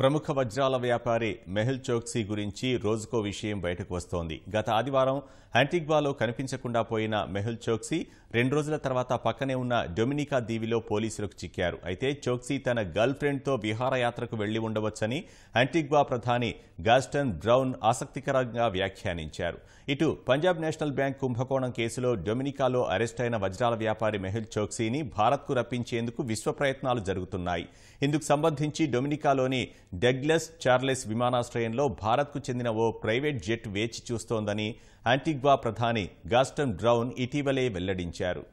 ప్రముఖ వజ్రాల వ్యాపారి మెహుల్ చోక్సీ గురించి రోజుకో విషయం బయటకు వస్తోంది గత ఆదివారం హ్యాంటిగ్వాలో కనిపించకుండా పోయిన మెహుల్ చోక్సీ రెండు రోజుల తర్వాత పక్కనే ఉన్న డొమినికా దీవిలో పోలీసులకు చిక్కారు అయితే చోక్సీ తన గర్ల్ ఫ్రెండ్తో విహారయాత్రకు వెళ్లి ఉండవచ్చని ఆంటిగ్వా ప్రధాని గాస్టన్ బ్రౌన్ ఆసక్తికరంగా వ్యాఖ్యానించారు ఇటు పంజాబ్ నేషనల్ బ్యాంక్ కుంభకోణం కేసులో డొమినికాలో అరెస్ట్ అయిన వజ్రాల వ్యాపారి మెహుల్ చోక్సీని భారత్కు రప్పించేందుకు విశ్వ ప్రయత్నాలు జరుగుతున్నాయి ఇందుకు సంబంధించి డొమినికాలోని డగ్లస్ చార్లెస్ విమానాశ్రయంలో భారత్కు చెందిన ఓ ప్రైవేట్ జెట్ వేచి చూస్తోందని ఆంటిగ్వా ప్రధాని గాస్టమ్ డ్రౌన్ ఇటీవలే వెల్లడించారు